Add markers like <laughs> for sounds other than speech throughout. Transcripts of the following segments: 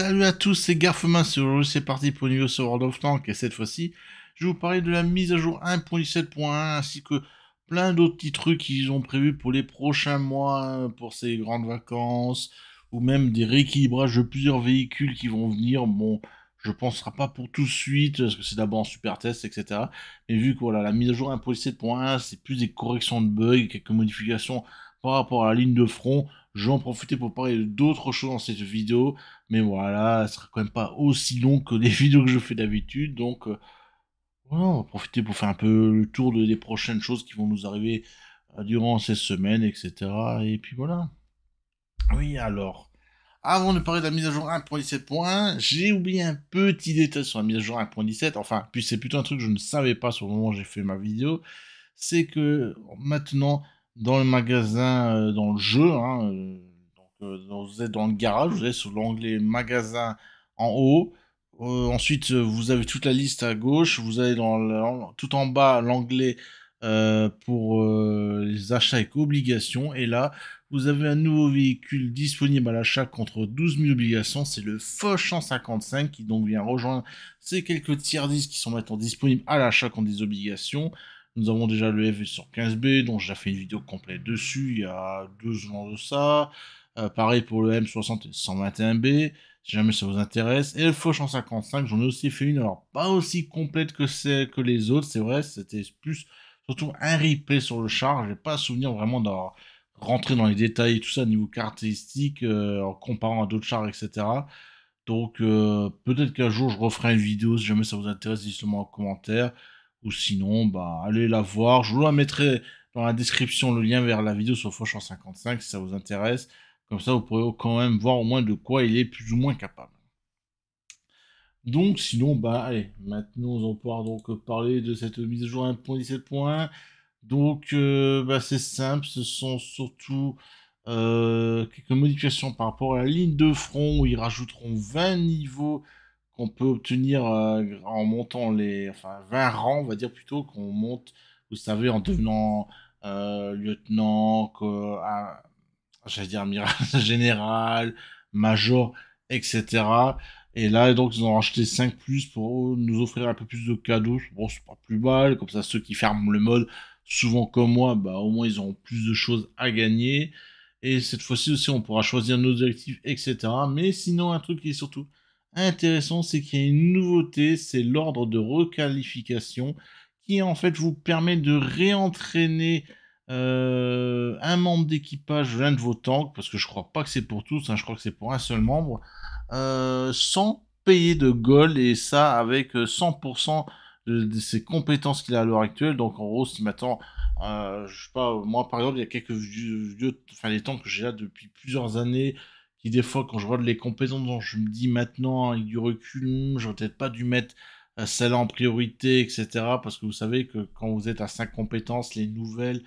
Salut à tous, c'est Garfemin, c'est parti pour une sur World of Tanks et cette fois-ci, je vais vous parler de la mise à jour 1.17.1 ainsi que plein d'autres petits trucs qu'ils ont prévus pour les prochains mois, pour ces grandes vacances ou même des rééquilibrages de plusieurs véhicules qui vont venir. Bon, je ne penserai pas pour tout de suite parce que c'est d'abord en super test, etc. Mais vu que voilà, la mise à jour 1.17.1 c'est plus des corrections de bugs, quelques modifications par rapport à la ligne de front je vais profiter pour parler d'autres choses dans cette vidéo, mais voilà, ce sera quand même pas aussi long que les <laughs> vidéos que je fais d'habitude, donc euh, voilà, on va profiter pour faire un peu le tour des prochaines choses qui vont nous arriver euh, durant ces semaines, etc. Et puis voilà. Oui, alors, avant de parler de la mise à jour 1.17.1, j'ai oublié un petit détail sur la mise à jour 1.17, enfin, puis c'est plutôt un truc que je ne savais pas sur le moment où j'ai fait ma vidéo, c'est que maintenant, dans le magasin, euh, dans le jeu, hein, euh, donc, euh, vous êtes dans le garage, vous avez sur l'onglet magasin en haut. ensuite, vous avez toute la liste à gauche. Vous avez dans tout en bas l'onglet pour les achats avec obligations. Et là, vous avez un nouveau véhicule disponible à l'achat contre 12 000 obligations. C'est le Foch 155 qui donc vient rejoindre ces quelques tiers 10 qui sont maintenant disponibles à l'achat contre des obligations. Nous avons déjà le f 15 b dont j'ai fait une vidéo complète dessus il y a deux ans de ça. Euh, pareil pour le M60 et 121B, si jamais ça vous intéresse. Et le Fauchon 55, j'en ai aussi fait une, alors pas aussi complète que, que les autres, c'est vrai, c'était plus surtout un replay sur le char. Je n'ai pas souvenir vraiment d'avoir rentré dans les détails et tout ça niveau caractéristiques, euh, en comparant à d'autres chars, etc. Donc euh, peut-être qu'un jour je referai une vidéo si jamais ça vous intéresse, dites-le moi en commentaire. Ou sinon, bah, allez la voir. Je vous la mettrai dans la description le lien vers la vidéo sur en 55 si ça vous intéresse. Comme ça, vous pourrez quand même voir au moins de quoi il est plus ou moins capable. Donc, sinon, bah, allez, maintenant, on va pouvoir donc parler de cette mise à jour 1.17.1. Donc, euh, bah, c'est simple, ce sont surtout euh, quelques modifications par rapport à la ligne de front où ils rajouteront 20 niveaux on peut obtenir euh, en montant les enfin, 20 rangs, on va dire plutôt qu'on monte, vous savez, en devenant euh, lieutenant, j'allais dire amiral, <laughs> général, major, etc. Et là, donc, ils ont racheté 5 plus pour nous offrir un peu plus de cadeaux. Bon, c'est pas plus mal. Comme ça, ceux qui ferment le mode, souvent comme moi, bah, au moins, ils auront plus de choses à gagner. Et cette fois-ci aussi, on pourra choisir nos objectifs, etc. Mais sinon, un truc qui est surtout intéressant, c'est qu'il y a une nouveauté, c'est l'ordre de requalification qui en fait vous permet de réentraîner euh, un membre d'équipage l'un de vos tanks, parce que je crois pas que c'est pour tous, hein, je crois que c'est pour un seul membre, euh, sans payer de gold et ça avec 100% euh, de ses compétences qu'il a à l'heure actuelle. Donc en gros, si maintenant, je sais pas, moi par exemple, il y a quelques vieux, enfin les tanks que j'ai là depuis plusieurs années, qui des fois, quand je regarde les compétences dont je me dis maintenant avec du recul, hmm, j'aurais peut-être pas dû mettre euh, celle en priorité, etc. Parce que vous savez que quand vous êtes à 5 compétences, les nouvelles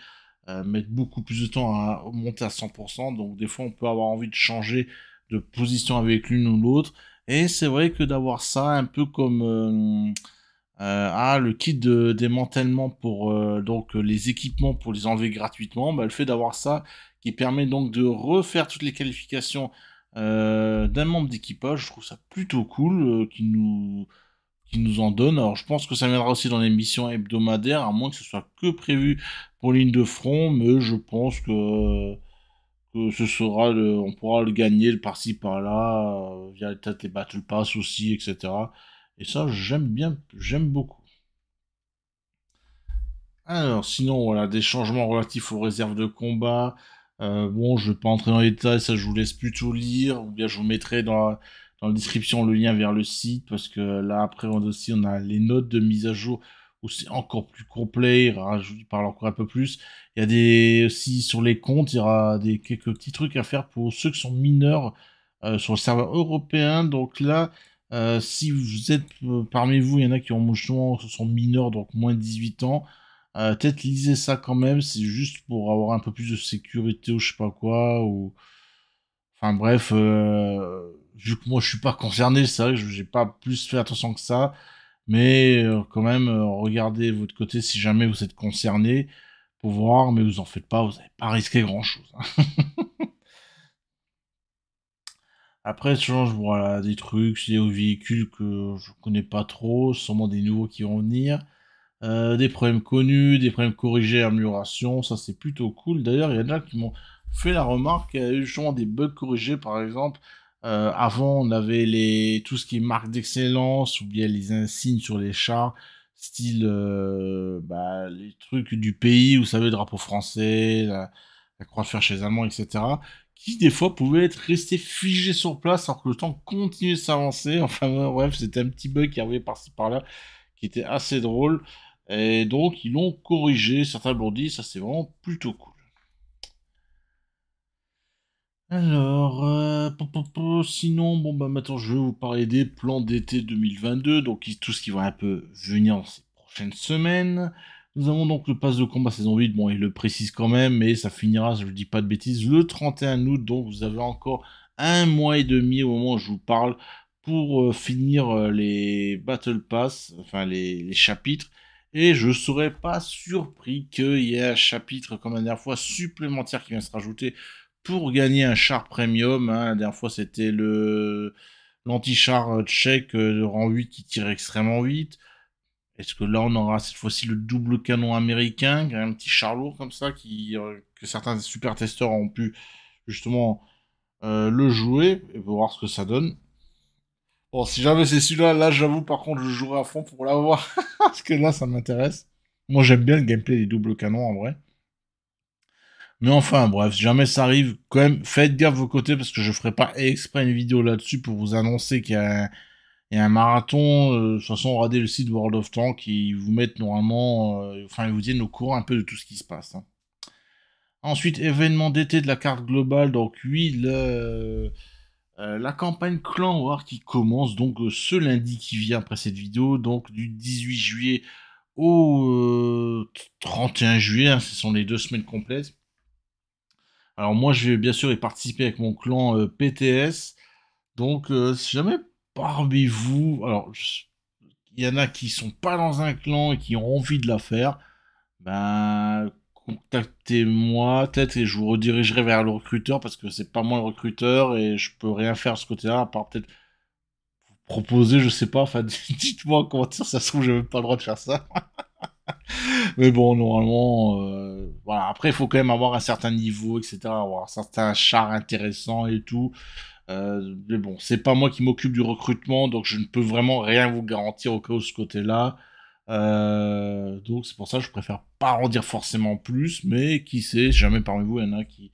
euh, mettent beaucoup plus de temps à monter à 100%. Donc des fois, on peut avoir envie de changer de position avec l'une ou l'autre. Et c'est vrai que d'avoir ça, un peu comme euh, ah, le kit de démantèlement pour donc les équipements pour les enlever gratuitement, bah, le fait d'avoir ça qui permet donc de refaire toutes les qualifications euh, d'un membre d'équipage. Je trouve ça plutôt cool euh, qu'il qui nous qui nous en donne. Alors je pense que ça viendra aussi dans les missions hebdomadaires, à moins que ce soit que prévu pour ligne de front, mais je pense que, ce sera on pourra le gagner par-ci par-là, euh, via peut-être les battle pass aussi, etc. Et ça j'aime bien, j'aime beaucoup. Alors sinon voilà des changements relatifs aux réserves de combat, euh, bon, je ne vais pas entrer dans les détails, ça je vous laisse plutôt lire, ou bien je vous mettrai dans la, description le lien vers le site, parce que là après on aussi on a les notes de mise à jour où c'est encore plus complet, il aura, je vous parle encore un peu plus. Il y a des aussi sur les comptes, il y aura des quelques petits trucs à faire pour ceux qui sont mineurs euh, sur le serveur européen. Donc là, euh, si vous êtes parmi vous, il y en a qui ont sont mineurs, donc moins de 18 ans. Euh, peut-être lisez ça quand même, c'est juste pour avoir un peu plus de sécurité ou je sais pas quoi, ou... Enfin bref, euh, vu que moi je suis pas concerné, c'est vrai que j'ai pas plus fait attention que ça, mais euh, quand même, regardez votre côté si jamais vous êtes concerné, pour voir, mais vous en faites pas, vous n'avez pas risqué grand-chose. Hein. <laughs> Après, Après, je vois des trucs, des véhicules que je connais pas trop, sûrement des nouveaux qui vont venir. Euh, des problèmes connus, des problèmes corrigés, améliorations, ça c'est plutôt cool. D'ailleurs, il y en a qui m'ont fait la remarque, il y a eu justement des bugs corrigés par exemple. Euh, avant, on avait les, tout ce qui est marque d'excellence ou bien les insignes sur les chars, style euh, bah, les trucs du pays, vous savez, le drapeau français, la, croix de fer chez les Allemands, etc. Qui des fois pouvaient être restés figés sur place alors que le temps continuait de s'avancer. <laughs> Enfin bref, c'était un petit bug qui arrivait par-ci par-là qui était assez drôle. Et donc, ils l'ont corrigé, certains l'ont dit, ça c'est vraiment plutôt cool. Alors, euh, sinon, bon bah maintenant je vais vous parler des plans d'été 2022, donc tout ce qui va un peu venir ces prochaines semaines. Nous avons donc le pass de combat saison 8, bon il le précise quand même, mais ça finira, je ne dis pas de bêtises, le 31 août, donc vous avez encore un mois et demi au moment où je vous parle pour euh, finir euh, les Battle Pass, enfin les chapitres. Et je ne serais pas surpris qu'il y ait un chapitre, comme la dernière fois, supplémentaire qui vient se rajouter pour gagner un char premium. Hein. La dernière fois, c'était le l'anti-char euh, tchèque de rang 8 qui tire extrêmement vite. Est-ce que là, on aura cette fois-ci le double canon américain, un petit char lourd comme ça, qui, euh, que certains super testeurs ont pu justement euh, le jouer et voir ce que ça donne Bon, si jamais c'est celui-là, là, j'avoue, par contre, je jouerai à fond pour l'avoir. <laughs> Parce que là, ça m'intéresse. Moi, j'aime bien le gameplay des doubles canons, en vrai. Mais enfin, bref, si jamais ça arrive, quand même, faites gaffe vos côtés, parce que je ferai pas exprès une vidéo là-dessus pour vous annoncer qu'il y a... Un... marathon, euh, de toute façon, regardez le site World of Tanks, qui vous mettent normalement, euh, enfin, ils vous tiennent au courant un peu de tout ce qui se passe. Hein. Ensuite, événement d'été de la carte globale, donc oui, le, euh, la campagne Clan War qui commence donc euh, ce lundi qui vient après cette vidéo, donc du 18 juillet au 31 euh, juillet, hein, ce sont les deux semaines complètes. Alors moi je vais bien sûr y participer avec mon clan PTS, donc si jamais parmi vous, alors il y en a qui sont pas dans un clan et qui ont envie de la faire, ben contactez-moi peut-être et je vous redirigerai vers le recruteur parce que c'est pas moi le recruteur et je peux rien faire de ce côté-là à part peut-être vous proposer, je sais pas, enfin <laughs> dites-moi en commentaire, ça se trouve j'ai pas le droit de faire ça. <laughs> Mais bon, normalement, euh, voilà. Après, il faut quand même avoir un certain niveau, etc. Avoir un certain char intéressant et tout. Euh, mais bon, c'est pas moi qui m'occupe du recrutement, donc je ne peux vraiment rien vous garantir au cas où ce côté-là. Euh, donc c'est pour ça que je préfère pas en dire forcément plus, mais qui sait, jamais parmi vous, il y en a qui,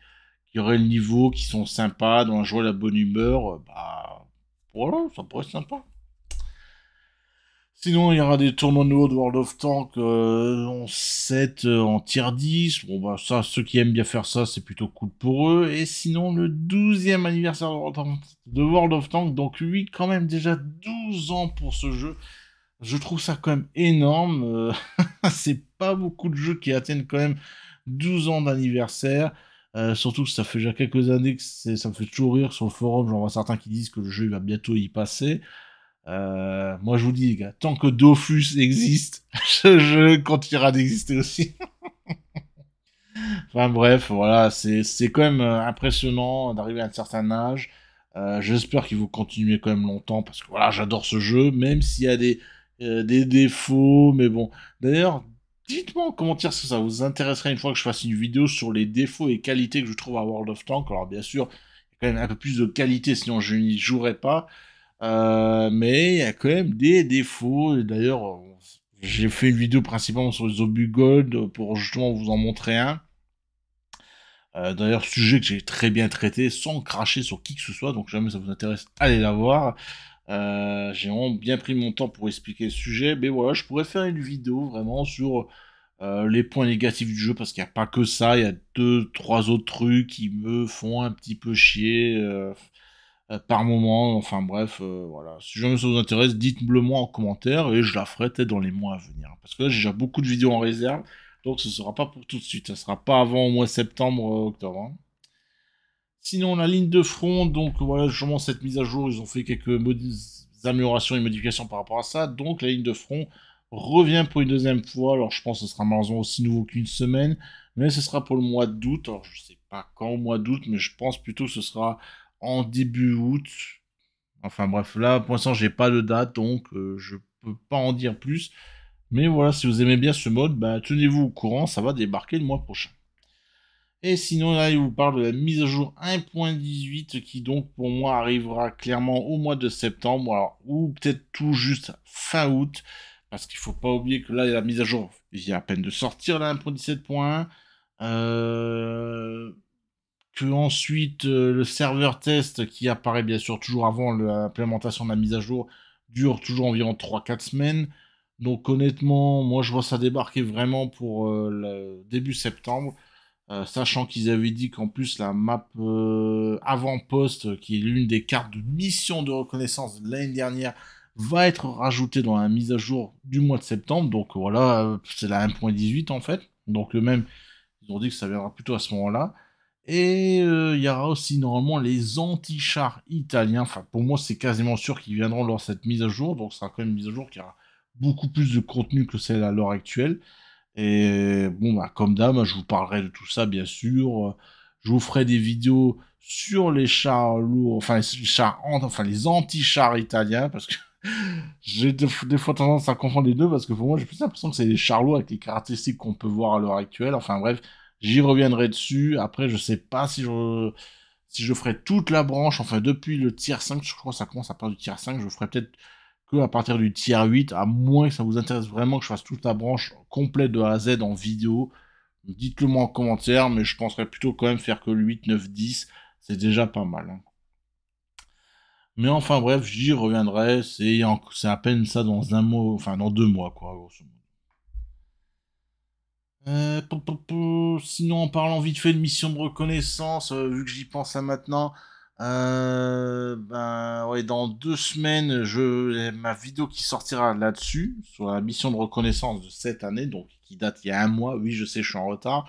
qui auraient le niveau, qui sont sympas, dont un la bonne humeur, euh, bah voilà, ça pourrait être sympa. Sinon, il y aura des tournois nouveaux de World of Tanks euh, en 7, en tier 10. Bon, bah, ça, ceux qui aiment bien faire ça, c'est plutôt cool pour eux. Et sinon, le 12e anniversaire de World of Tanks. Donc, oui quand même, déjà 12 ans pour ce jeu je trouve ça quand même énorme. Euh, <laughs> c'est pas beaucoup de jeux qui atteignent quand même 12 ans d'anniversaire. Euh, surtout que ça fait déjà quelques années que ça me fait toujours rire sur le forum. J'en vois certains qui disent que le jeu va bientôt y passer. Euh, moi, je vous dis, les gars, tant que Dofus existe, <laughs> ce jeu continuera d'exister aussi. <laughs> enfin, bref, voilà, c'est quand même impressionnant d'arriver à un certain âge. J'espère qu'il vous continuer quand même longtemps parce que voilà, j'adore ce jeu, même s'il y a des, euh, des défauts, mais bon. D'ailleurs, dites-moi en commentaire si ça vous intéresserait une fois que je fasse une vidéo sur les défauts et qualités que je trouve à World of Tanks. Alors bien sûr, il y a quand même un peu plus de qualité, sinon je n'y jouerais pas. Euh, mais il y a quand même des défauts. D'ailleurs, j'ai fait une vidéo principalement sur les obus gold pour justement vous en montrer un. Euh, d'ailleurs, sujet que j'ai très bien traité, sans cracher sur qui que ce soit, donc jamais ça vous intéresse, allez la voir. Euh, j'ai vraiment bien pris mon temps pour expliquer le sujet, mais voilà, je pourrais faire une vidéo vraiment sur euh, les points négatifs du jeu, parce qu'il n'y a pas que ça, il y a deux, trois autres trucs qui me font un petit peu chier euh, par moment, enfin bref, voilà. Si jamais ça vous intéresse, dites-le moi en commentaire, et je la ferai peut-être dans les mois à venir, parce que là j'ai déjà beaucoup de vidéos en réserve, donc ce ne sera pas pour tout de suite, ça sera pas avant au mois septembre, octobre. Hein. Sinon, la ligne de front, donc voilà, justement, cette mise à jour, ils ont fait quelques améliorations et modifications par rapport à ça. Donc, la ligne de front revient pour une deuxième fois. Alors, je pense que ce sera malheureusement aussi nouveau qu'une semaine, mais ce sera pour le mois d'août. Alors, je ne sais pas quand au mois d'août, mais je pense plutôt que ce sera en début août. Enfin, bref, là, pour l'instant, n'ai pas de date, donc je euh, je peux pas en dire plus. Mais voilà, si vous aimez bien ce mode, bah, tenez-vous au courant, ça va débarquer le mois prochain. Et sinon, là, il vous parle de la mise à jour 1.18 qui, donc, pour moi, arrivera clairement au mois de septembre, ou peut-être tout juste fin août, parce qu'il ne faut pas oublier que là, la mise à jour vient à peine de sortir, la 1.17.1. Euh, que ensuite, euh, le serveur test qui apparaît bien sûr toujours avant l'implémentation de la mise à jour dure toujours environ 3-4 semaines. Donc honnêtement, moi je vois ça débarquer vraiment pour euh, le début septembre. Euh, sachant qu'ils avaient dit qu'en plus la map euh, avant-poste, qui est l'une des cartes de mission de reconnaissance de l'année dernière, va être rajoutée dans la mise à jour du mois de septembre. Donc voilà, euh, c'est la 1.18 en fait. Donc le même, ils ont dit que ça viendra plutôt à ce moment-là. Et il y aura aussi normalement les anti-chars italiens. Enfin, pour moi, c'est quasiment sûr qu'ils viendront lors de cette mise à jour. Donc, c'est quand même une mise à jour qui aura beaucoup plus de contenu que celle à l'heure actuelle. Et euh, bon, bah, comme d'hab, hein, je vous parlerai de tout ça, bien sûr. Je vous ferai des vidéos sur les chars lourds, enfin les enfin les anti-chars italiens, parce que <laughs> j'ai des, fois tendance à confondre les deux, parce que pour moi, j'ai plus l'impression que c'est des chars lourds avec les caractéristiques qu'on peut voir à l'heure actuelle. Enfin bref, j'y reviendrai dessus. Après, je sais pas si je si je ferai toute la branche, enfin depuis le tier 5, je crois que ça commence à partir du tier 5, je ferai peut-être que à partir du tiers 8, à moins que ça vous intéresse vraiment que je fasse toute la branche complète de A à Z en vidéo, dites-le moi en commentaire, mais je penserais plutôt quand même faire que le 8, 9, 10, c'est déjà pas mal. Hein. Mais enfin bref, j'y reviendrai, c'est à peine ça dans un mois, enfin dans deux mois quoi, grosso modo. Euh, sinon, en parlant vite fait de mission de reconnaissance, euh, vu que j'y pense à maintenant, euh, bah, ouais, dans deux semaines, je ma vidéo qui sortira là-dessus, sur la mission de reconnaissance de cette année, donc qui date il y a un mois. Oui, je sais, je suis en retard.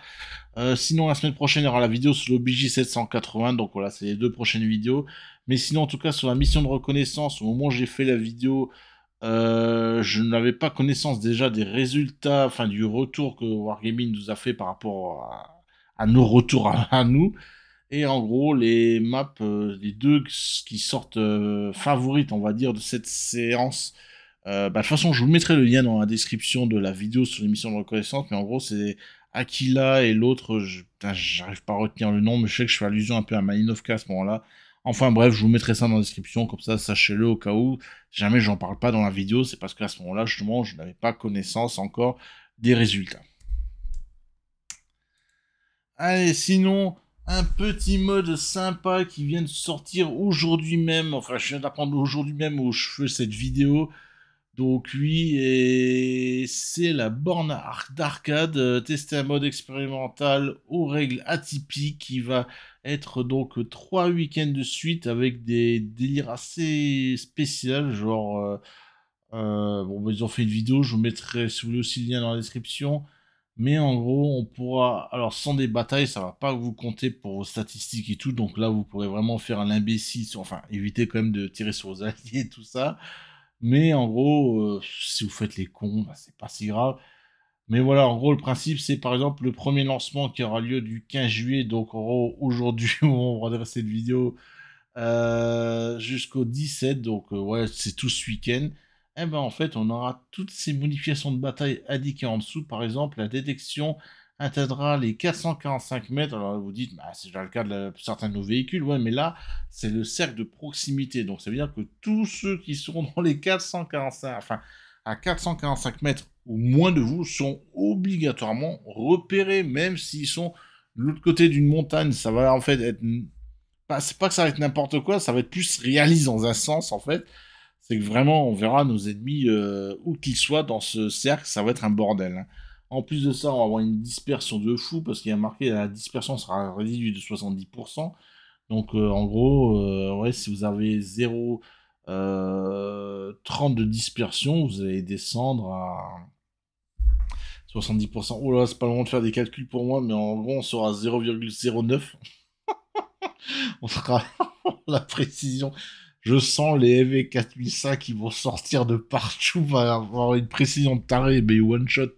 Euh, sinon, la semaine prochaine, il y aura la vidéo sur l'OBJ 780. Donc voilà, c'est les deux prochaines vidéos. Mais sinon, en tout cas, sur la mission de reconnaissance, au moment où j'ai fait la vidéo, euh, je n'avais pas connaissance déjà des résultats, enfin du retour que Wargaming nous a fait par rapport à, nos retours à nous. Et en gros, les maps, euh, les deux qui sortent euh, favorites, on va dire, de cette séance, euh, bah, de toute façon, je vous mettrai le lien dans la description de la vidéo sur l'émission de reconnaissance, mais en gros, c'est Aquila et l'autre, j'arrive pas à retenir le nom, mais je sais que je fais allusion un peu à Malinovka à ce moment-là. Enfin bref, je vous mettrai ça dans la description, comme ça, sachez-le au cas où. Jamais j'en parle pas dans la vidéo, c'est parce qu'à ce moment-là, justement, je n'avais pas connaissance encore des résultats. Allez, sinon, un petit mode sympa qui vient de sortir aujourd'hui même. Enfin, je viens d'apprendre aujourd'hui même où je fais cette vidéo. Donc oui, et c'est la borne d'arcade, euh, tester un mode expérimental aux règles atypiques qui va être donc trois week-ends de suite avec des délires assez spéciaux, genre... Euh, euh, bon, bah, ils ont fait une vidéo, je vous mettrai, si vous voulez, aussi le lien dans la description. Mais en gros, on pourra. Alors, sans des batailles, ça va pas vous compter pour vos statistiques et tout. Donc là, vous pourrez vraiment faire un imbécile. Enfin, éviter quand même de tirer sur vos alliés et tout ça. Mais en gros, euh, si vous faites les cons, bah, c'est pas si grave. Mais voilà, en gros, le principe, c'est par exemple le premier lancement qui aura lieu du 15 juillet. Donc, en gros, aujourd'hui, <laughs> on va cette vidéo euh, jusqu'au 17. Donc, euh, ouais, c'est tout ce week-end. Eh ben, en fait, on aura toutes ces modifications de bataille indiquées en dessous. Par exemple, la détection atteindra les 445 mètres. Alors vous dites, bah, c'est déjà le cas de certains de nos véhicules, ouais, mais là, c'est le cercle de proximité. Donc ça veut dire que tous ceux qui seront dans les 445, enfin, à 445 mètres ou moins de vous sont obligatoirement repérés, même s'ils sont de l'autre côté d'une montagne. Ça va en fait être. c'est pas que ça va être n'importe quoi, ça va être plus réaliste dans un sens en fait c'est que vraiment, on verra nos ennemis, euh, où qu'ils soient, dans ce cercle, ça va être un bordel. Hein. En plus de ça, on va avoir une dispersion de fou, parce qu'il y a marqué la dispersion sera réduite de 70%. Donc euh, en gros, euh, ouais, si vous avez 0,30 de dispersion, vous allez descendre à 70%. Oh là, c'est pas le moment de faire des calculs pour moi, mais en gros, on sera à 0,09. <laughs> on sera <laughs> la précision je sens les EV4005 qui vont sortir de partout, va avoir une précision de taré, mais one shot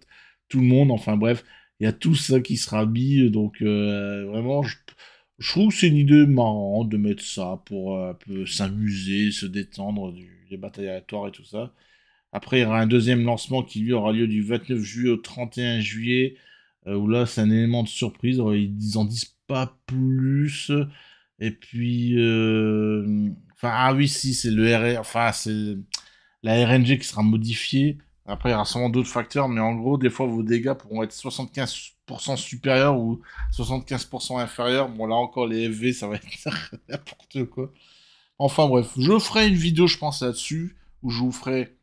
tout le monde, enfin bref, il y a tout ça qui sera mis, donc euh, vraiment, je, trouve que c'est une idée marrante de mettre ça pour euh, un peu s'amuser, se détendre des batailles aléatoires et tout ça. Après, il y aura un deuxième lancement qui lui aura lieu du 29 juillet au 31 juillet, euh, où là, c'est un élément de surprise, ils en disent pas plus. Et puis, euh, enfin, ah oui, si, c'est le RR, enfin, c'est la RNG qui sera modifiée. Après, il y aura sûrement d'autres facteurs, mais en gros, des fois, vos dégâts pourront être 75% supérieurs ou 75% inférieurs. Bon, là encore, les FV, ça va être <laughs> n'importe quoi. Enfin, bref, je ferai une vidéo, je pense, là-dessus, où je vous ferai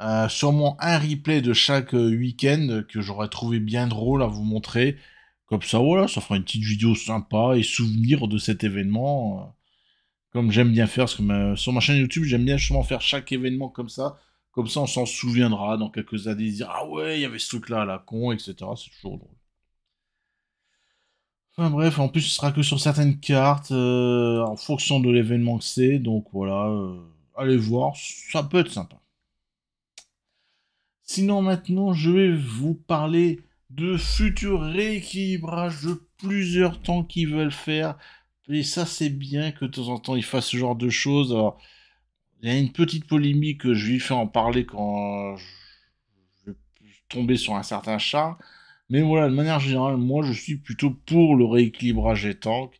euh, sûrement un replay de chaque euh, week-end que j'aurais trouvé bien drôle à vous montrer. Comme ça, voilà, ça fera une petite vidéo sympa et souvenir de cet événement. Euh, comme j'aime bien faire, sur ma chaîne YouTube, j'aime bien justement faire chaque événement comme ça. Comme ça, on s'en souviendra dans quelques années, dire Ah ouais, il y avait ce truc-là à la con, etc. C'est toujours drôle. Enfin bref, en plus, ce sera que sur certaines cartes, euh, en fonction de l'événement que c'est. Donc voilà, euh, allez voir, ça peut être sympa. Sinon, maintenant, je vais vous parler de futurs rééquilibrages de plusieurs tanks qu'ils veulent faire. Et ça, c'est bien que de temps en temps, ils fassent ce genre de choses. il y a une petite polémique que je lui fais en parler quand je vais tomber sur un certain chat. Mais voilà, de manière générale, moi, je suis plutôt pour le rééquilibrage des tanks.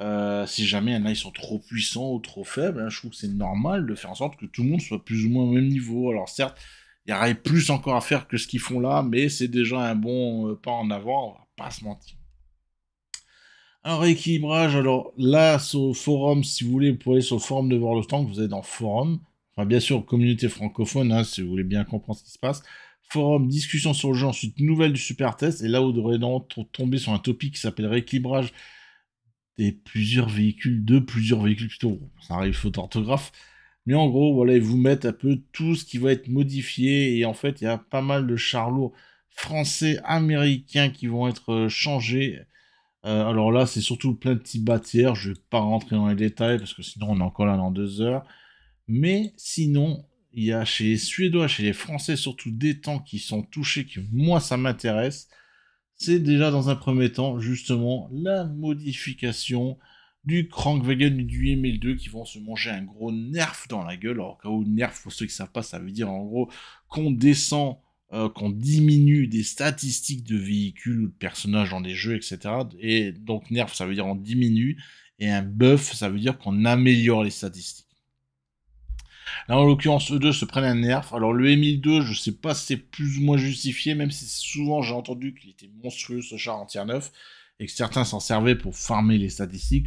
Euh, si jamais un y ils sont trop puissants ou trop faibles, hein, je trouve que c'est normal de faire en sorte que tout le monde soit plus ou moins au même niveau. Alors certes, il y aurait plus encore à faire que ce qu'ils font là, mais c'est déjà un bon euh, pas en avant, on va pas se mentir. Un rééquilibrage, alors là, sur le forum, si vous voulez, vous pouvez aller sur le forum de World vous allez dans Forum, enfin bien sûr, communauté francophone, hein, si vous voulez bien comprendre ce qui se passe. Forum, discussion sur le jeu, ensuite nouvelle du super test, et là, vous devrez tomber sur un topic qui s'appelle rééquilibrage des plusieurs véhicules, de plusieurs véhicules, plutôt, ça arrive faute d'orthographe. Mais en gros, voilà, ils vous mettent un peu tout ce qui va être modifié. Et en fait, il y a pas mal de charlots français, américains qui vont être euh, changés. Euh, alors là, c'est surtout plein de petits bâtières. Je ne vais pas rentrer dans les détails parce que sinon, on est encore là dans deux heures. Mais sinon, il y a chez les Suédois, chez les Français, surtout des temps qui sont touchés, qui moi, ça m'intéresse. C'est déjà dans un premier temps, justement, la modification du Krankwagen et du ML2 qui vont se manger un gros nerf dans la gueule. Alors, cas où nerf, pour ceux qui ne savent pas, ça veut dire en gros qu'on descend, euh, qu'on diminue des statistiques de véhicules ou de personnages dans les jeux, etc. Et donc, nerf, ça veut dire on diminue. Et un buff, ça veut dire qu'on améliore les statistiques. Là, en l'occurrence, eux deux se prennent un nerf. Alors, le ML2, je sais pas si c'est plus ou moins justifié, même si souvent j'ai entendu qu'il était monstrueux ce char en tier 9 et que certains s'en servaient pour farmer les statistiques.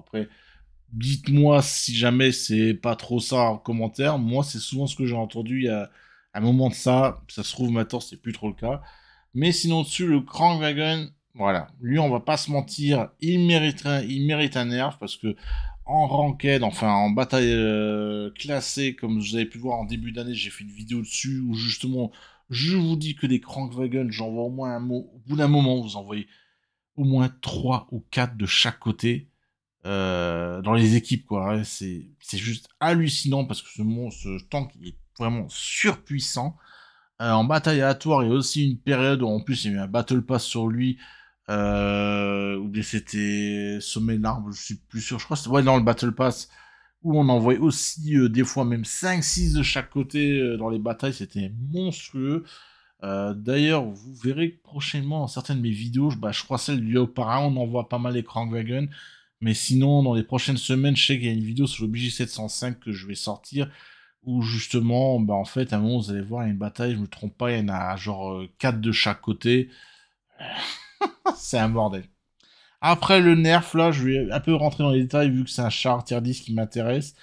Après, dites-moi si jamais c'est pas trop ça en commentaire. Moi, c'est souvent ce que j'ai entendu il y a un moment de ça. Ça se trouve maintenant, c'est plus trop le cas. Mais sinon, dessus, le wagon, voilà. Lui, on va pas se mentir, il mérite, un, il mérite un nerf parce que en ranked, enfin en bataille euh, classée, comme vous avez pu voir en début d'année, j'ai fait une vidéo dessus où justement je vous dis que des j'en j'envoie au moins un mot. Au bout d'un moment, vous envoyez au moins 3 ou 4 de chaque côté. Euh, dans les équipes. quoi. Hein, c'est juste hallucinant parce que ce, ce tank est vraiment surpuissant. Euh, en bataille aléatoire, il y a aussi une période où en plus il y a eu un battle pass sur lui. où euh, ou c'était sommet de l'arbre, je suis plus sûr, je crois que c'était ouais, dans le battle pass, où on envoyait aussi des fois même 5-6 de chaque côté dans les batailles, c'était monstrueux. D'ailleurs, vous verrez prochainement dans certaines de mes vidéos, bah, je crois celle du Léopara, on envoie pas mal les Krankwagen, mais sinon, dans les prochaines semaines, je sais qu'il y a une vidéo sur le 705 que je vais sortir, où justement, bah en fait, à un moment, vous allez voir, une bataille, je me trompe pas, il y en a genre 4 euh, de chaque côté. <laughs> c'est un bordel. Après le nerf, là, je vais un peu rentrer dans les détails, vu que c'est un char tier 10 qui m'intéresse.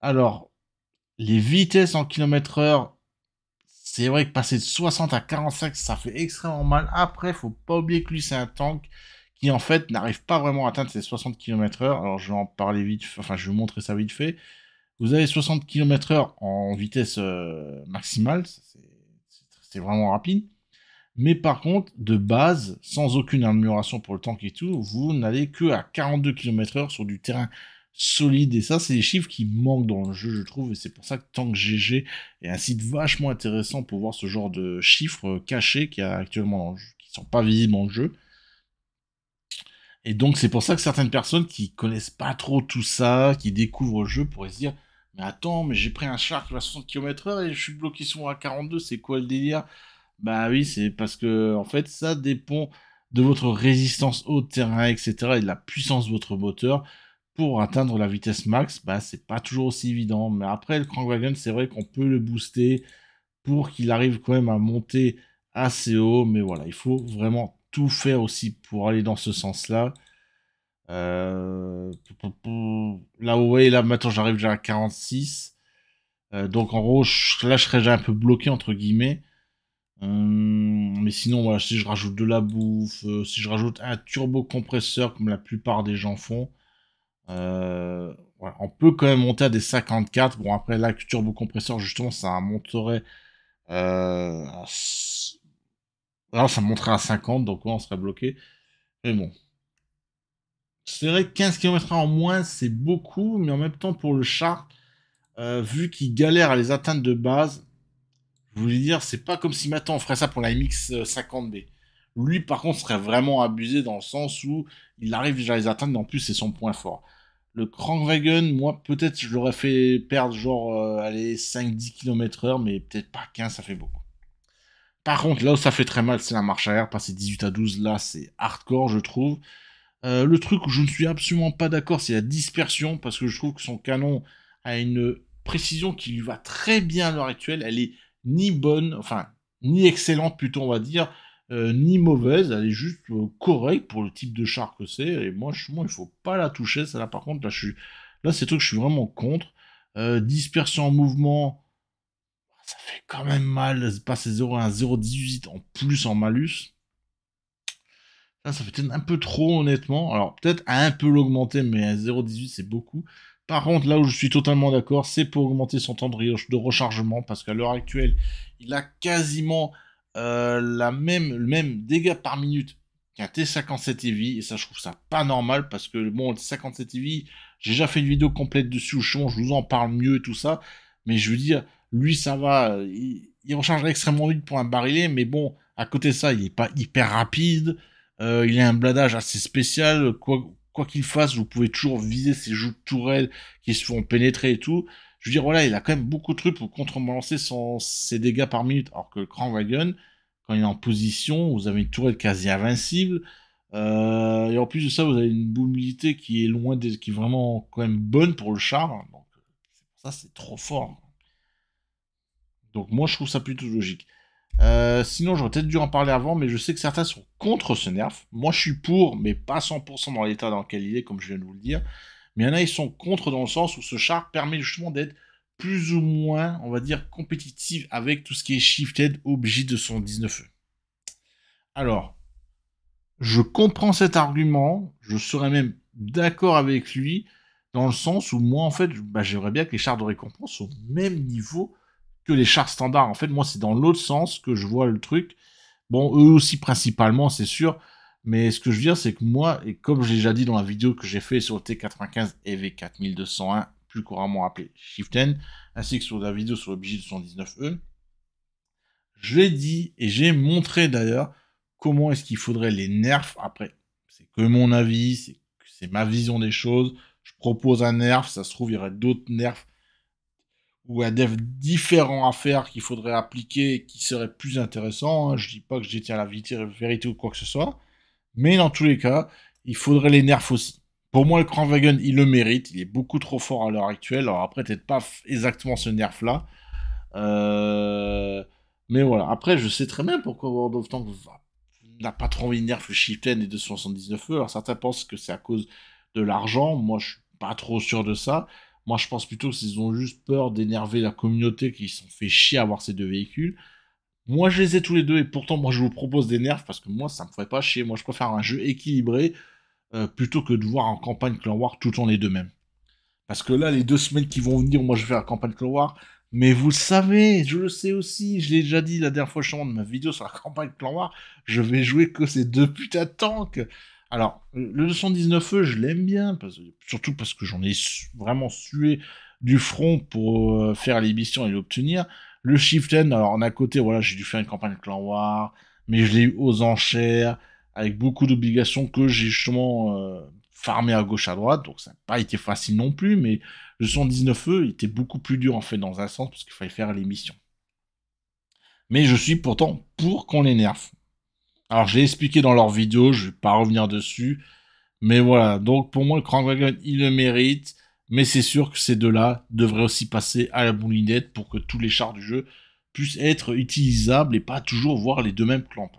Alors, les vitesses en km heure, c'est vrai que passer de 60 à 45, ça fait extrêmement mal. Après, faut pas oublier que lui, c'est un tank qui en fait n'arrive pas vraiment à atteindre ces 60 km/h. Alors je vais en parler vite, enfin je vais vous montrer ça vite fait. Vous avez 60 km/h en vitesse euh, maximale, c'est vraiment rapide. Mais par contre, de base, sans aucune amélioration pour le tank et tout, vous n'allez que à 42 km/h sur du terrain solide. Et ça, c'est des chiffres qui manquent dans le jeu, je trouve. Et c'est pour ça que Tank GG est un site vachement intéressant pour voir ce genre de chiffres cachés qui a actuellement qui sont pas visibles dans le jeu. Et donc c'est pour ça que certaines personnes qui connaissent pas trop tout ça, qui découvrent le jeu, pourraient se dire mais attends, mais j'ai pris un char qui va à 60 km/h et je suis bloqué sur à 42, c'est quoi le délire Bah oui, c'est parce que en fait ça dépend de votre résistance au terrain, etc. et de la puissance de votre moteur pour atteindre la vitesse max, bah, c'est pas toujours aussi évident. Mais après, le Crankwagon, c'est vrai qu'on peut le booster pour qu'il arrive quand même à monter assez haut. Mais voilà, il faut vraiment tout faire aussi pour aller dans ce sens-là. Euh, là, ouais, là, maintenant, j'arrive déjà à 46. Euh, donc, en gros, je, là, je serais déjà un peu bloqué, entre guillemets. Hum, mais sinon, voilà, si je rajoute de la bouffe, euh, si je rajoute un turbo-compresseur, comme la plupart des gens font, euh, on peut quand même monter à des 54. Bon, après, là, le turbo-compresseur, justement, ça monterait à alors ça monterait à 50, donc on serait bloqué. Mais bon. C'est vrai que 15 km en moins, c'est beaucoup, mais en même temps, pour le char, euh, vu qu'il galère à les atteindre de base, je voulais dire, c'est pas comme si maintenant on ferait ça pour la mx 50 b Lui, par contre, serait vraiment abusé dans le sens où il arrive déjà à les atteindre, mais en plus, c'est son point fort. Le Krankwagen, moi, peut-être je l'aurais fait perdre genre, 5-10 euh, km/h, mais peut-être pas 15, ça fait beaucoup. Par contre, là où ça fait très mal, c'est la marche arrière. Passer 18 à 12, là, c'est hardcore, je trouve. Euh, le truc où je ne suis absolument pas d'accord, c'est la dispersion, parce que je trouve que son canon a une précision qui lui va très bien à l'heure actuelle. Elle est ni bonne, enfin, ni excellente plutôt, on va dire, euh, ni mauvaise. Elle est juste euh, correcte pour le type de char que c'est. Et moi, je, moi, il faut pas la toucher. Ça, là, par contre, là, c'est suis, là, c'est truc que je suis vraiment contre. dispersion en mouvement, quand même mal passer 0 à 0,18 en plus en malus. Là, ça fait être un peu trop, honnêtement. Alors, peut-être un peu l'augmenter, mais 0,18, c'est beaucoup. Par contre, là où je suis totalement d'accord, c'est pour augmenter son temps de, rechargement, parce qu'à l'heure actuelle, il a quasiment euh, la même, le même dégât par minute qu'un T57 EV et ça, je trouve ça pas normal, parce que, bon, le T57 EV, j'ai déjà fait une vidéo complète dessus, où je vous en parle mieux et tout ça, mais je veux dire, lui, ça va, il, recharge extrêmement vite pour un barilé, mais bon, à côté ça, il n'est pas hyper rapide. Euh, il a un bladage assez spécial. Quoi qu'il fasse, vous pouvez toujours viser ses joues de tourelle qui se font pénétrer et tout. Je veux dire, voilà, il a quand même beaucoup de trucs pour contrebalancer ses dégâts par minute. Alors que le Grand Wagon, quand il est en position, vous avez une tourelle quasi invincible. Euh, et en plus de ça, vous avez une mobilité qui est loin des, qui vraiment quand même bonne pour le char. Donc, ça, c'est trop fort. Donc moi, je trouve ça plutôt logique. Euh, sinon, j'aurais peut-être dû en parler avant, mais je sais que certains sont contre ce nerf. Moi, je suis pour, mais pas 100% dans l'état dans lequel il est, comme je viens de vous le dire. Mais il y en a, ils sont contre dans le sens où ce char permet justement d'être plus ou moins, on va dire, compétitif avec tout ce qui est shifted, objet de son 19 e Alors, je comprends cet argument, je serais même d'accord avec lui, dans le sens où moi, en fait, bah, j'aimerais bien que les chars de récompense soient au même niveau que les chars standards. En fait, moi, c'est dans l'autre sens que je vois le truc. Bon, eux aussi principalement, c'est sûr. Mais ce que je veux dire, c'est que moi, et comme j'ai déjà dit dans la vidéo que j'ai fait sur le T95 EV4201, plus couramment appelé Shiften, ainsi que sur la vidéo sur le BJ219E, j'ai dit et j'ai montré d'ailleurs comment est-ce qu'il faudrait les nerfs après. C'est que mon avis, c'est ma vision des choses. Je propose un nerf, ça se trouve, il y aurait d'autres nerfs ou un dev différent à faire qu'il faudrait appliquer qui serait plus intéressant. Hein. Je dis pas que je détiens la vérité ou quoi que ce soit, mais dans tous les cas, il faudrait les nerfs aussi. Pour moi, le wagon il le mérite. Il est beaucoup trop fort à l'heure actuelle. Alors après, peut-être pas exactement ce nerf-là. Euh, mais voilà. Après, je sais très bien pourquoi World of Tanks n'a pas trop envie de nerf le Shiften et de 79 e Alors certains pensent que c'est à cause de l'argent. Moi, je suis pas trop sûr de ça. Moi, je pense plutôt qu'ils ont juste peur d'énerver la communauté qui sont fait chier à avoir ces deux véhicules. Moi, je les ai tous les deux et pourtant, moi, je vous propose d'énerver parce que moi, ça me ferait pas chier. Moi, je préfère un jeu équilibré euh, plutôt que de voir en campagne Clan War tout en les deux mêmes. Parce que là, les deux semaines qui vont venir, moi, je vais faire la campagne Clan War. Mais vous le savez, je le sais aussi, je l'ai déjà dit la dernière fois, je de ma vidéo sur la campagne Clan War, je vais jouer que ces deux putains de tanks. Alors, le 219E, je l'aime bien, surtout parce que j'en ai vraiment sué du front pour faire euh, faire l'émission et l'obtenir. Le Shift N, alors en à côté, voilà, j'ai dû faire une campagne Clan War, mais je l'ai eu aux enchères, avec beaucoup d'obligations que j'ai justement euh, farmé à gauche à droite, donc ça n'a pas été facile non plus, mais le 219 e était beaucoup plus dur en fait dans un sens, parce qu'il fallait faire l'émission. Mais je suis pourtant pour qu'on l'énerve. Alors, j'ai expliqué dans leur vidéo, je ne vais pas revenir dessus. Mais voilà, donc pour moi, le Cranwagon, il le mérite. Mais c'est sûr que ces deux-là devraient aussi passer à la boulinette pour que tous les chars du jeu puissent être utilisables et pas toujours voir les deux mêmes clans.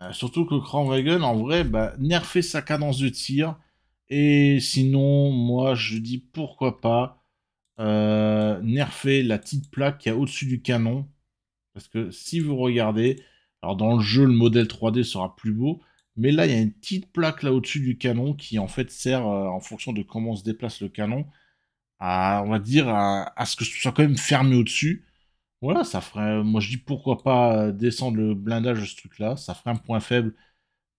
Euh, surtout que le en vrai, bah, sa cadence de tir. Et sinon, moi, je dis pourquoi pas euh, nerfer la petite plaque qu'il y a au-dessus du canon. Parce que si vous regardez, alors dans le jeu, le modèle 3D sera plus beau, mais là, il y a une petite plaque là au-dessus du canon qui en fait sert, euh, en fonction de comment on se déplace le canon, à, on va dire, à, ce que ce soit quand même fermé au-dessus. Voilà, ça ferait, moi je dis pourquoi pas euh, descendre le blindage de ce truc-là, ça ferait un point faible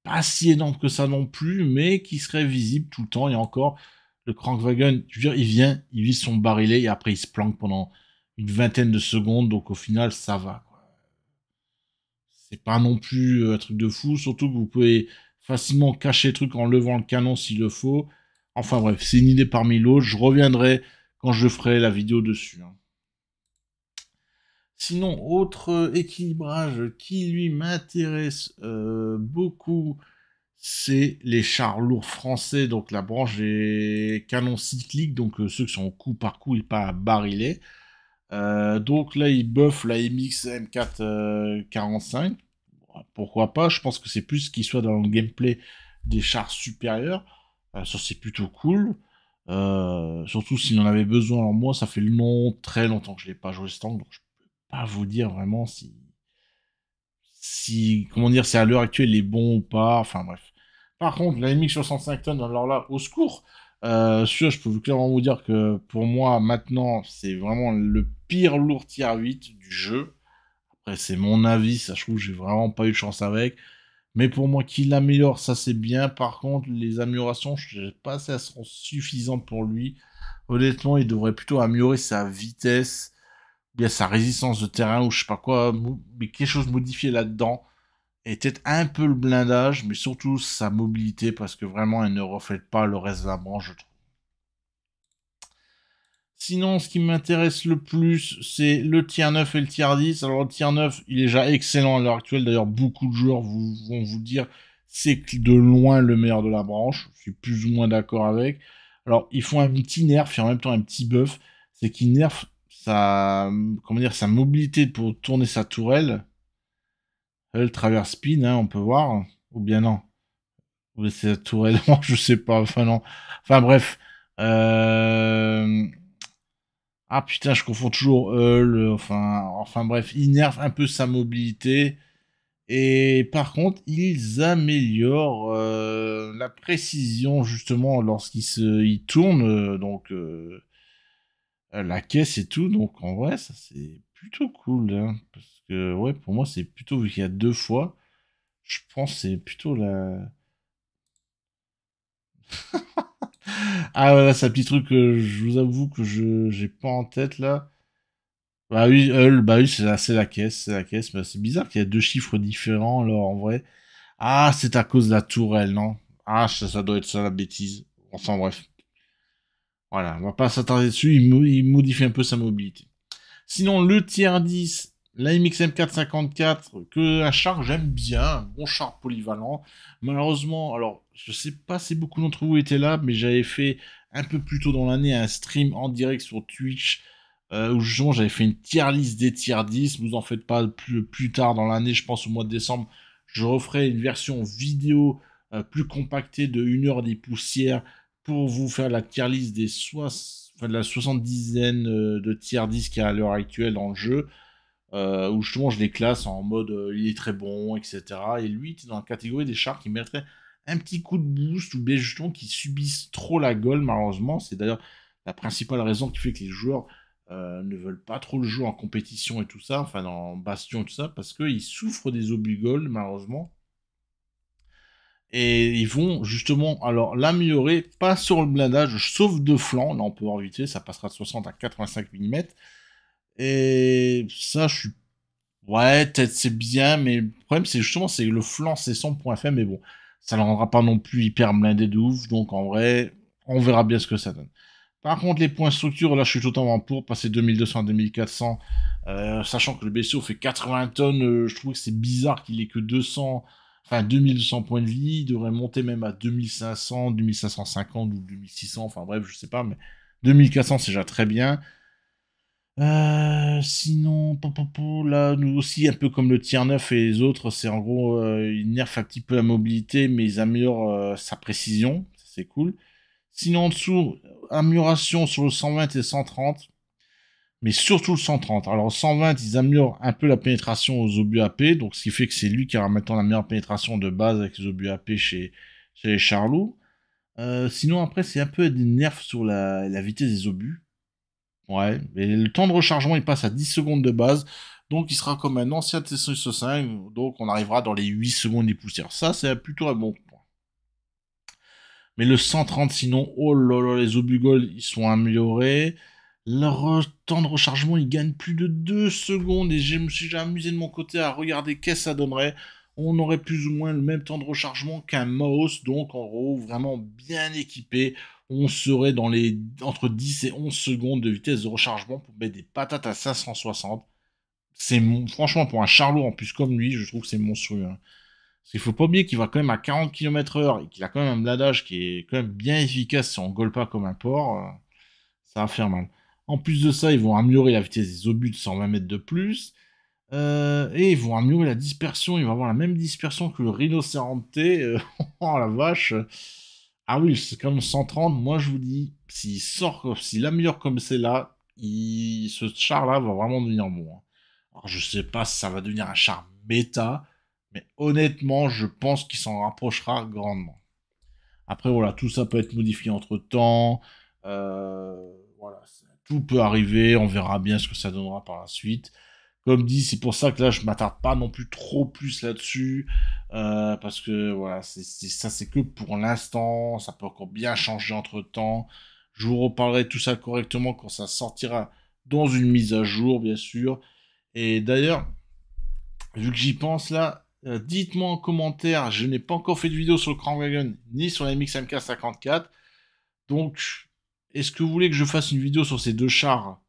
pas si énorme que ça non plus, mais qui serait visible tout le temps. Et encore, le Crankwagon, je veux dire, il vient, il vise son barilé et après il se planque pendant une vingtaine de secondes, donc au final ça va c'est pas non plus euh, un truc de fou, surtout que vous pouvez facilement cacher le truc en levant le canon s'il le faut. Enfin bref, c'est une idée parmi l'autre, je reviendrai quand je ferai la vidéo dessus. Hein. Sinon, autre euh, équilibrage qui lui m'intéresse euh, beaucoup, c'est les chars lourds français, donc la branche des canons cycliques, donc ceux qui sont coup par coup et pas à bariler. Euh, donc là, il buff la MX M445. Euh, Pourquoi pas Je pense que c'est plus qu'il soit dans le gameplay des chars supérieurs. Euh, ça, c'est plutôt cool. surtout s'il en avait besoin. Alors moi, ça fait long, très longtemps que je n'ai pas joué ce tank, donc je peux pas vous dire vraiment si, si comment dire, c'est à l'heure actuelle, il est bon ou pas. Enfin bref. Par contre, la MX 65 tonnes, alors là, au secours, euh, sûr, je peux clairement vous dire que pour moi, maintenant, c'est vraiment le pire lourd tier 8 du jeu. Après, c'est mon avis, ça je trouve j'ai vraiment pas eu de chance avec. Mais pour moi, qu'il l'améliore ça c'est bien. Par contre, les améliorations, je sais pas si elles seront suffisantes pour lui. Honnêtement, il devrait plutôt améliorer sa vitesse, bien sa résistance de terrain ou je sais pas quoi, mais quelque chose modifié là-dedans était un peu le blindage, mais surtout sa mobilité, parce que vraiment, elle ne reflète pas le reste de la branche, Sinon, ce qui m'intéresse le plus, c'est le tier 9 et le tier 10. Alors, le tier 9, il est déjà excellent à l'heure actuelle. D'ailleurs, beaucoup de joueurs vont vous dire c'est de loin le meilleur de la branche. Je suis plus ou moins d'accord avec. Alors, ils font un petit nerf et en même temps un petit buff. C'est qu'ils nerfent sa, comment dire, sa mobilité pour tourner sa tourelle le traverse spin, hein, on peut voir. Ou bien non. c'est la tourelle, <laughs> je sais pas. Enfin non. Enfin bref. Euh, ah putain, je confonds toujours euh, Enfin, enfin bref, il nerve un peu sa mobilité. Et par contre, ils améliorent euh, la précision justement lorsqu'il se, tournent donc la caisse et tout. Donc en vrai, ça c'est plutôt cool. Hein, ouais, pour moi, c'est plutôt, vu qu'il y a deux fois, je pense c'est plutôt la. <laughs> ah, voilà, c'est un petit truc que je vous avoue que je j'ai pas en tête là. Bah oui, bah c'est la, caisse, c'est la caisse. mais bah, c'est bizarre qu'il y a deux chiffres différents, alors en vrai. Ah, c'est à cause de la tourelle, non Ah, ça, doit être ça la bêtise. Enfin bref. Voilà, on va pas s'attarder dessus, il, il modifie un peu sa mobilité. Sinon, le tiers 10 la MXM454 que un char j'aime bien, un bon char polyvalent. Malheureusement, alors je sais pas si beaucoup d'entre vous étaient là, mais j'avais fait un peu plus tôt dans l'année un stream en direct sur Twitch euh, où justement j'avais fait une tier list des tier 10. Vous en faites pas plus, tard dans l'année, je pense au mois de décembre, je referai une version vidéo euh, plus compactée de 1 heure des poussières pour vous faire la tier list des 70 enfin, de la 70 euh, de tier 10 qu'il y a à l'heure actuelle dans le jeu. Euh, où justement je les classe en mode euh, il est très bon, etc. Et lui, tu dans la catégorie des chars qui mériteraient un petit coup de boost ou bien justement qui subissent trop la gueule, malheureusement. C'est d'ailleurs la principale raison qui fait que les joueurs euh, ne veulent pas trop le jouer en compétition et tout ça, enfin en bastion et tout ça, parce qu'ils souffrent des obus malheureusement. Et ils vont justement alors l'améliorer, pas sur le blindage, sauf de flanc. Là, on peut en éviter, ça passera de 60 à 85 mm et ça, je suis. Ouais, peut-être c'est bien, mais le problème, c'est justement, c'est le flanc, c'est son point faible, mais bon, ça le rendra pas non plus hyper blindé de ouf, donc en vrai, on verra bien ce que ça donne. Par contre, les points structure, là, je suis totalement pour, passer 2200 à 2400, euh, sachant que le BCO fait 80 tonnes, euh, je trouve que c'est bizarre qu'il ait que 200, enfin 2200 points de vie, il devrait monter même à 2500, 2550 ou 2600, enfin bref, je sais pas, mais 2400 c'est déjà très bien. Euh, sinon, là, nous aussi, un peu comme le tier 9 et les autres, c'est en gros, euh, ils nerfent un petit peu la mobilité, mais ils améliorent euh, sa précision. C'est cool. Sinon, en dessous, amélioration sur le 120 et le 130. Mais surtout le 130. Alors, 120, ils améliorent un peu la pénétration aux obus AP. Donc, ce qui fait que c'est lui qui aura maintenant la meilleure pénétration de base avec les obus AP chez, chez les Charlots. Euh, sinon, après, c'est un peu des nerfs sur la, la vitesse des obus Ouais, mais le temps de rechargement, il passe à 10 secondes de base. Donc, il sera comme un ancien T605. Donc, on arrivera dans les 8 secondes des poussières. Ça, c'est plutôt un bon point. Mais le 130, sinon, oh là là, les obugoles ils sont améliorés. Leur euh, temps de rechargement, il gagne plus de 2 secondes. Et je me suis amusé de mon côté à regarder qu'est-ce que ça donnerait. On aurait plus ou moins le même temps de rechargement qu'un mouse. Donc, en gros, vraiment bien équipé on serait dans les entre 10 et 11 secondes de vitesse de rechargement pour mettre des patates à 560. C'est franchement pour un charlot en plus comme lui, je trouve que c'est monstrueux. Hein. Parce faut pas oublier qu'il va quand même à 40 km/h et qu'il a quand même un bladage qui est quand même bien efficace si on gueule pas comme un porc. Euh, ça va faire mal. En plus de ça, ils vont améliorer la vitesse des obus de 120 mètres de plus. Euh, et ils vont améliorer la dispersion. Il va avoir la même dispersion que le rhinocéronté. Euh, <laughs> oh la vache! ah oui, c'est comme 130. Moi, je vous dis, s'il sort, s'il améliore comme c'est là, ce char-là va vraiment devenir bon. Hein. Alors, je sais pas si ça va devenir un char méta, mais honnêtement, je pense qu'il s'en rapprochera grandement. Après, voilà, tout ça peut être modifié entre temps. Euh, voilà, tout peut arriver. On verra bien ce que ça donnera par la suite comme dit, c'est pour ça que là, je m'attarde pas non plus trop plus là-dessus. Euh, parce que voilà, ça, c'est que pour l'instant. Ça peut encore bien changer entre temps. Je vous reparlerai tout ça correctement quand ça sortira dans une mise à jour, bien sûr. Et d'ailleurs, vu que j'y pense là, euh, dites-moi en commentaire. Je n'ai pas encore fait de vidéo sur le Wagon ni sur la MXMK 54. Donc, est-ce que vous voulez que je fasse une vidéo sur ces deux chars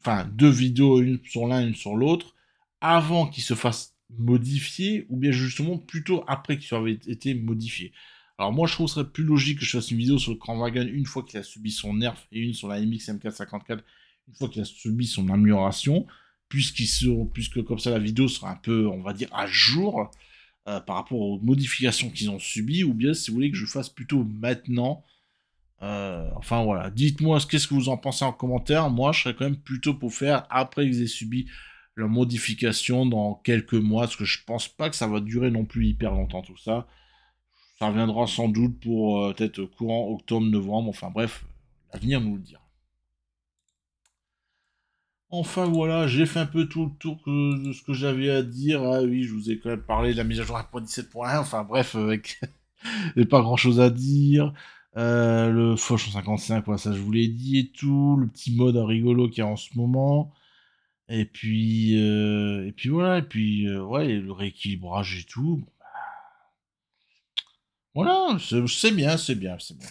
enfin deux vidéos, une sur l'un, une sur l'autre, avant qu'ils se fassent modifier, ou bien justement plutôt après qu'ils soient été modifiés. Alors moi je trouve que serait plus logique que je fasse une vidéo sur le Grand Wagon une fois qu'il a subi son nerf et une sur la MX M454 une fois qu'il a subi son amélioration, puisque comme ça la vidéo sera un peu, on va dire, à jour euh, par rapport aux modifications qu'ils ont subies, ou bien si vous voulez que je fasse plutôt maintenant euh, enfin voilà, dites-moi qu'est-ce que vous en pensez en commentaire. Moi, je serais quand même plutôt pour faire après qu'ils aient subi la modification dans quelques mois, parce que je pense pas que ça va durer non plus hyper longtemps tout ça. Ça reviendra sans doute pour euh, peut-être courant octobre-novembre. Enfin bref, l'avenir nous le dira. Enfin voilà, j'ai fait un peu tout le tour de ce que j'avais à dire. Ah oui, je vous ai quand même parlé de la mise à jour 1.17.1. Enfin bref, euh, avec... <laughs> pas grand chose à dire. Euh, le Foch 55, ça je vous l'ai dit et tout. Le petit mode rigolo qu'il y a en ce moment. Et puis, euh, et puis voilà, et puis euh, ouais, le rééquilibrage et tout. Bah. Voilà, c'est bien, c'est bien, c'est bien.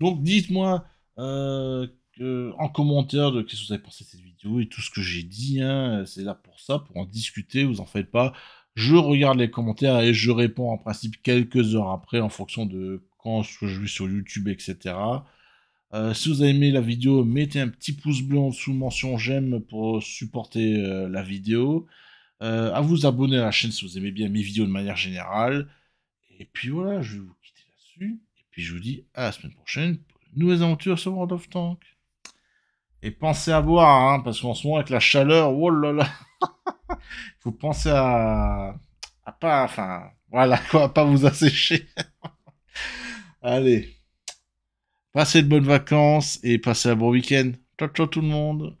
Donc dites-moi en commentaire de qu'est-ce que vous avez pensé de cette vidéo et tout ce que j'ai dit. Hein, c'est là pour ça, pour en discuter, vous en faites pas. Je regarde les commentaires et je réponds en principe quelques heures après en fonction de quand je suis sur YouTube, etc. Euh, si vous avez aimé la vidéo, mettez un petit pouce bleu en dessous, mention j'aime pour supporter euh, la vidéo. Euh, à vous abonner à la chaîne si vous aimez bien mes vidéos de manière générale. Et puis voilà, je vais vous quitter là-dessus. Et puis je vous dis à la semaine prochaine pour une nouvelle aventure sur World of Tank. Et pensez à boire, hein, parce qu'en ce moment avec la chaleur, oh là là, <laughs> faut penser à, à pas, enfin, voilà quoi, pas vous assécher. <laughs> Allez, passez de bonnes vacances et passez un bon week-end. Ciao, ciao tout le monde.